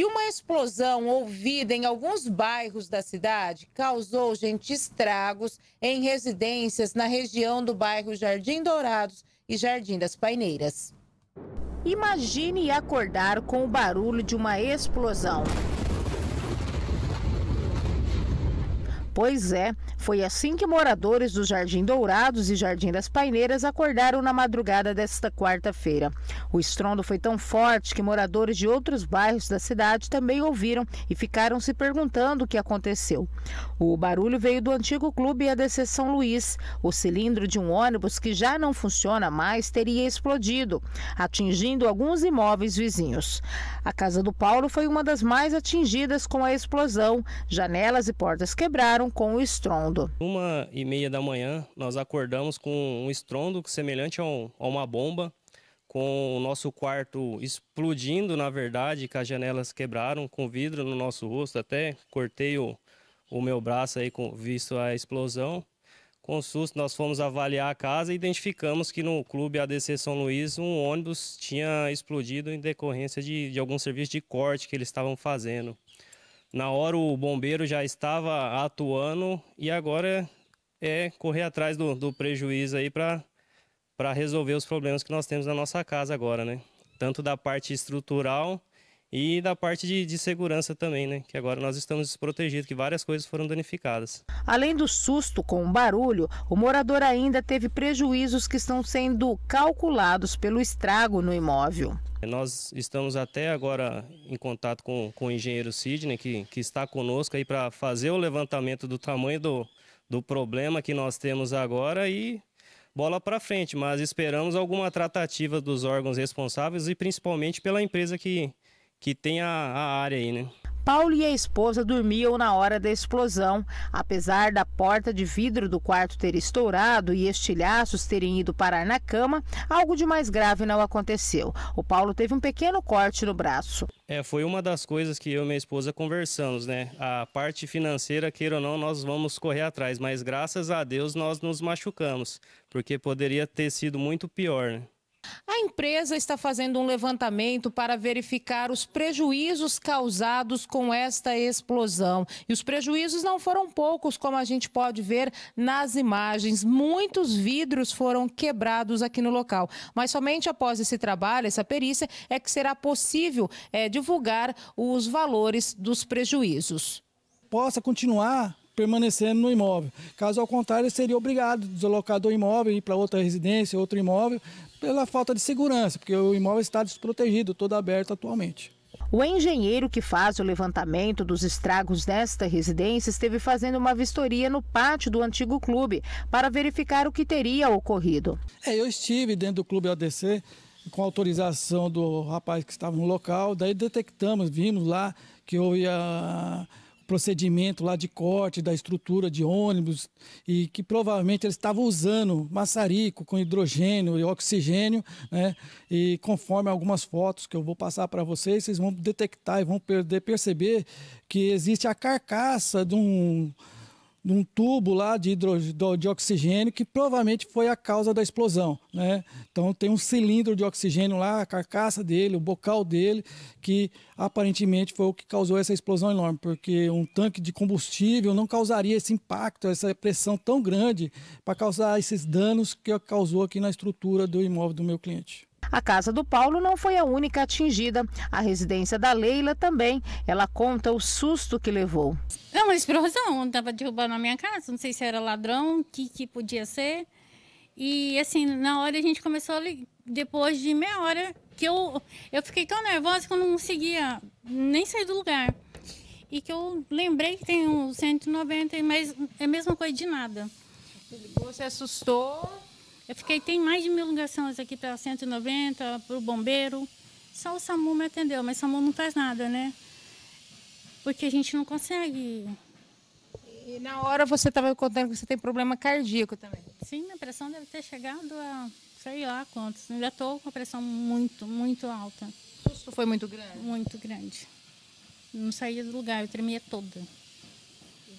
E uma explosão ouvida em alguns bairros da cidade causou, gente, estragos em residências na região do bairro Jardim Dourados e Jardim das Paineiras. Imagine acordar com o barulho de uma explosão. Pois é, foi assim que moradores do Jardim Dourados e Jardim das Paineiras acordaram na madrugada desta quarta-feira. O estrondo foi tão forte que moradores de outros bairros da cidade também ouviram e ficaram se perguntando o que aconteceu. O barulho veio do antigo clube ADC São Luís. O cilindro de um ônibus que já não funciona mais teria explodido, atingindo alguns imóveis vizinhos. A casa do Paulo foi uma das mais atingidas com a explosão. Janelas e portas quebraram com o estrondo. Uma e meia da manhã, nós acordamos com um estrondo semelhante a, um, a uma bomba, com o nosso quarto explodindo, na verdade, que as janelas quebraram, com vidro no nosso rosto, até cortei o, o meu braço aí, com, visto a explosão. Com susto, nós fomos avaliar a casa e identificamos que no clube ADC São Luís um ônibus tinha explodido em decorrência de, de algum serviço de corte que eles estavam fazendo. Na hora o bombeiro já estava atuando e agora é, correr atrás do, do prejuízo aí para resolver os problemas que nós temos na nossa casa agora, né? Tanto da parte estrutural e da parte de, de, segurança também, né? Que agora nós estamos desprotegidos, que várias coisas foram danificadas. Além do susto com o barulho, o morador ainda teve prejuízos que estão sendo calculados pelo estrago no imóvel. Nós estamos até agora em contato com, com o engenheiro Sidney, que, que está conosco aí para fazer o levantamento do tamanho do, do problema que nós temos agora e bola para frente, mas esperamos alguma tratativa dos órgãos responsáveis e principalmente pela empresa que, que tem a, a área aí, né? Paulo e a esposa dormiam na hora da explosão. Apesar da porta de vidro do quarto ter estourado e estilhaços terem ido parar na cama, algo de mais grave não aconteceu. O Paulo teve um pequeno corte no braço. É, foi uma das coisas que eu e minha esposa conversamos, né? A parte financeira, queira ou não, nós vamos correr atrás, mas graças a Deus nós nos machucamos, porque poderia ter sido muito pior, né? A empresa está fazendo um levantamento para verificar os prejuízos causados com esta explosão. E os prejuízos não foram poucos, como a gente pode ver nas imagens. Muitos vidros foram quebrados aqui no local. Mas somente após esse trabalho, essa perícia, é que será possível é, divulgar os valores dos prejuízos. Possa continuar permanecendo no imóvel. Caso ao contrário, ele seria obrigado a deslocar do imóvel, e ir para outra residência, outro imóvel, pela falta de segurança, porque o imóvel está desprotegido, todo aberto atualmente. O engenheiro que faz o levantamento dos estragos desta residência esteve fazendo uma vistoria no pátio do antigo clube para verificar o que teria ocorrido. É, eu estive dentro do clube ADC com autorização do rapaz que estava no local, daí detectamos, vimos lá que houve a procedimento lá de corte da estrutura de ônibus e que provavelmente eles estavam usando maçarico com hidrogênio e oxigênio, né? E conforme algumas fotos que eu vou passar para vocês, vocês vão detectar e vão perder, perceber que existe a carcaça de um num tubo lá de, hidro, de oxigênio que provavelmente foi a causa da explosão. Né? Então tem um cilindro de oxigênio lá, a carcaça dele, o bocal dele, que aparentemente foi o que causou essa explosão enorme, porque um tanque de combustível não causaria esse impacto, essa pressão tão grande para causar esses danos que causou aqui na estrutura do imóvel do meu cliente. A casa do Paulo não foi a única atingida. A residência da Leila também. Ela conta o susto que levou. É uma explosão, estava derrubando a minha casa. Não sei se era ladrão, o que, que podia ser. E assim, na hora a gente começou ali, Depois de meia hora, que eu, eu fiquei tão nervosa que eu não conseguia nem sair do lugar. E que eu lembrei que tem um 190, mas é a mesma coisa de nada. Você assustou. Eu fiquei, tem mais de mil ligações aqui para 190, para o bombeiro. Só o SAMU me atendeu, mas o SAMU não faz nada, né? Porque a gente não consegue. E na hora você estava contando que você tem problema cardíaco também. Sim, minha pressão deve ter chegado a sei lá quantos. Ainda estou com a pressão muito, muito alta. O susto foi muito grande? Muito grande. Não saía do lugar, eu tremia toda.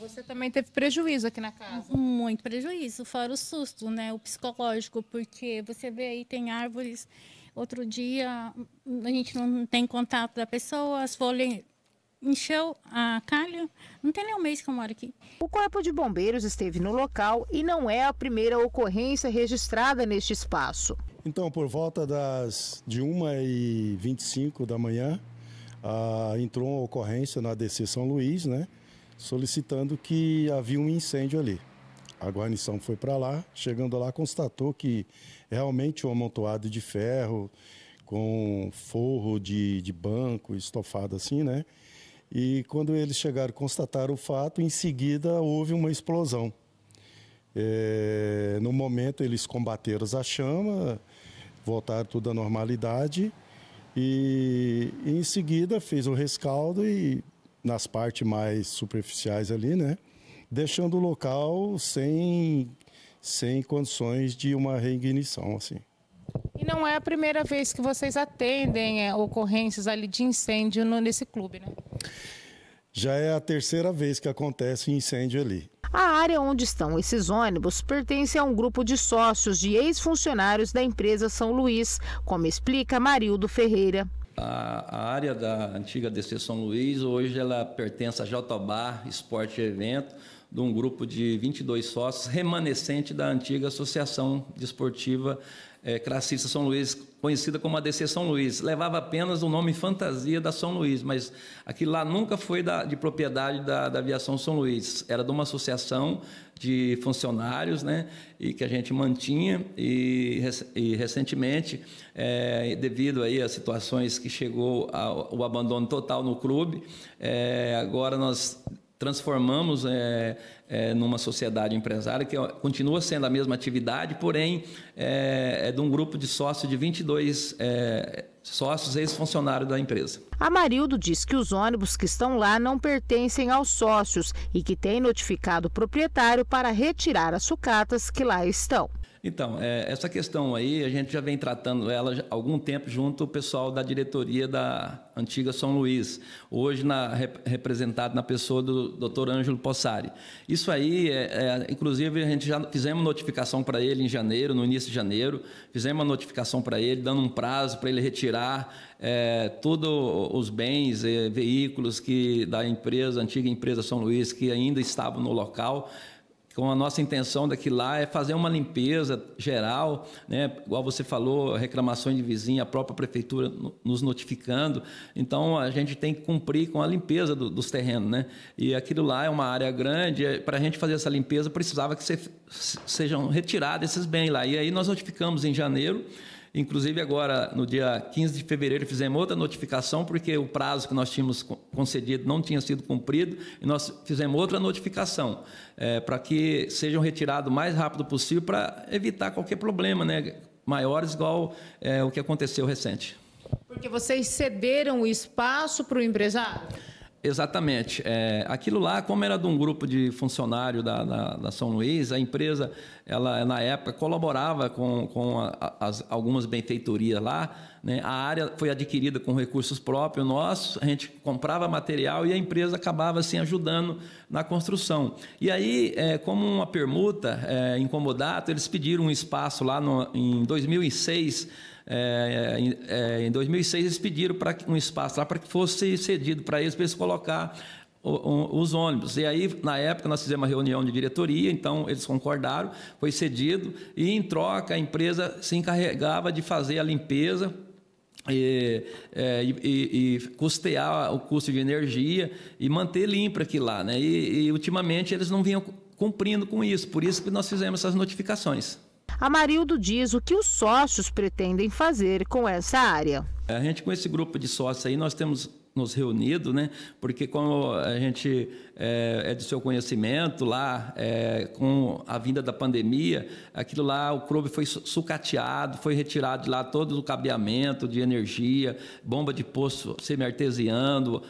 Você também teve prejuízo aqui na casa? Muito prejuízo, fora o susto, né? O psicológico, porque você vê aí tem árvores. Outro dia a gente não tem contato da pessoa, as folhas encheu a calha. Não tem nem um mês que eu moro aqui. O Corpo de Bombeiros esteve no local e não é a primeira ocorrência registrada neste espaço. Então, por volta das de 1h25 da manhã, ah, entrou uma ocorrência na DC São Luís, né? solicitando que havia um incêndio ali. A guarnição foi para lá, chegando lá constatou que realmente um amontoado de ferro com forro de, de banco estofado assim, né? E quando eles chegaram, constataram o fato, em seguida houve uma explosão. É, no momento, eles combateram a chama, voltaram tudo à normalidade e, e em seguida fez o rescaldo e nas partes mais superficiais ali, né? Deixando o local sem, sem condições de uma reignição, assim. E não é a primeira vez que vocês atendem é, ocorrências ali de incêndio no, nesse clube, né? Já é a terceira vez que acontece incêndio ali. A área onde estão esses ônibus pertence a um grupo de sócios de ex-funcionários da empresa São Luís, como explica Marildo Ferreira. A, a área da antiga DC São Luís, hoje ela pertence a Jotobá Esporte e Evento, de um grupo de 22 sócios, remanescente da antiga Associação Desportiva é, Cracista São Luís, conhecida como ADC São Luís. Levava apenas o nome fantasia da São Luís, mas aquilo lá nunca foi da, de propriedade da, da Aviação São Luís. Era de uma associação de funcionários, né, e que a gente mantinha e, e recentemente, é, devido aí às situações que chegou ao, ao abandono total no clube, é, agora nós transformamos é, é, numa sociedade empresária que continua sendo a mesma atividade, porém é, é de um grupo de sócios de 22 é, sócios ex-funcionários da empresa. Amarildo diz que os ônibus que estão lá não pertencem aos sócios e que tem notificado o proprietário para retirar as sucatas que lá estão. Então, é, essa questão aí, a gente já vem tratando ela há algum tempo junto o pessoal da diretoria da antiga São Luís, hoje na, representado na pessoa do Dr. Ângelo Possari. Isso aí, é, é, inclusive, a gente já fizemos notificação para ele em janeiro, no início de janeiro, fizemos uma notificação para ele, dando um prazo para ele retirar é, todos os bens, é, veículos que da empresa, antiga empresa São Luís, que ainda estavam no local com a nossa intenção daqui lá é fazer uma limpeza geral, né? igual você falou, reclamações de vizinha, a própria prefeitura nos notificando. Então a gente tem que cumprir com a limpeza do, dos terrenos. Né? E aquilo lá é uma área grande, é, para a gente fazer essa limpeza precisava que se, sejam retirados esses bens lá. E aí nós notificamos em janeiro. Inclusive, agora, no dia 15 de fevereiro, fizemos outra notificação, porque o prazo que nós tínhamos concedido não tinha sido cumprido, e nós fizemos outra notificação, é, para que sejam retirados o mais rápido possível, para evitar qualquer problema, né? maiores, igual é, o que aconteceu recente. Porque vocês cederam o espaço para o empresário? Exatamente. É, aquilo lá, como era de um grupo de funcionário da, da, da, São Luís, a empresa, ela na época, colaborava com, com a, as, algumas benfeitorias lá. Né? A área foi adquirida com recursos próprios nossos, a gente comprava material e a empresa acabava assim, ajudando na construção. E aí, é, como uma permuta é, incomodato, eles pediram um espaço lá no, em 2006 é, é, é, em 2006, eles pediram para um espaço lá para que fosse cedido para eles, para eles colocar os ônibus. E aí, na época, nós fizemos uma reunião de diretoria, então eles concordaram, foi cedido, e em troca a empresa se encarregava de fazer a limpeza. E, é, e, e custear o custo de energia e manter limpo aqui lá. Né? E, e ultimamente eles não vinham cumprindo com isso, por isso que nós fizemos essas notificações. Amarildo diz o que os sócios pretendem fazer com essa área. A gente, com esse grupo de sócios aí, nós temos nos reunido, né? Porque como a gente é, é do seu conhecimento lá, é, com a vinda da pandemia, aquilo lá, o clube foi sucateado, foi retirado de lá todo o cabeamento de energia, bomba de poço semi-artesiano,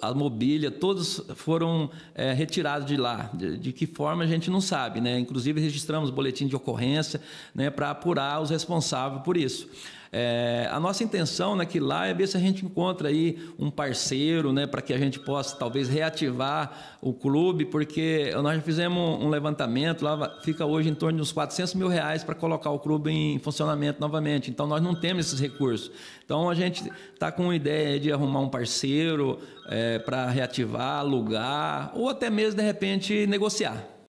a mobília, todos foram é, retirados de lá. De, de, que forma a gente não sabe, né? Inclusive registramos boletim de ocorrência, né, para apurar os responsáveis por isso. É, a nossa intenção né, que lá é ver se a gente encontra aí um parceiro né, para que a gente possa talvez reativar o clube, porque nós já fizemos um levantamento, lá fica hoje em torno de uns 400 mil reais para colocar o clube em funcionamento novamente. Então nós não temos esses recursos. Então a gente está com a ideia de arrumar um parceiro é, para reativar, alugar ou até mesmo de repente negociar.